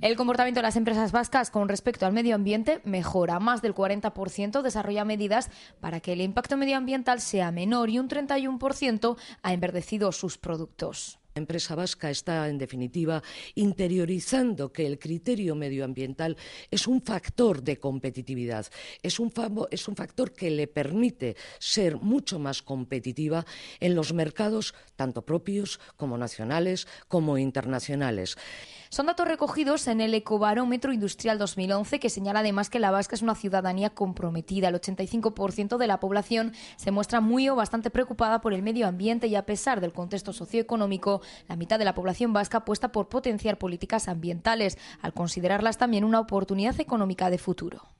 El comportamiento de las empresas vascas con respecto al medio ambiente mejora. Más del 40% desarrolla medidas para que el impacto medioambiental sea menor y un 31% ha enverdecido sus productos. La empresa vasca está, en definitiva, interiorizando que el criterio medioambiental es un factor de competitividad, es un, es un factor que le permite ser mucho más competitiva en los mercados, tanto propios como nacionales como internacionales. Son datos recogidos en el Ecobarómetro Industrial 2011 que señala además que la vasca es una ciudadanía comprometida. El 85% de la población se muestra muy o bastante preocupada por el medio ambiente y a pesar del contexto socioeconómico, la mitad de la población vasca apuesta por potenciar políticas ambientales, al considerarlas también una oportunidad económica de futuro.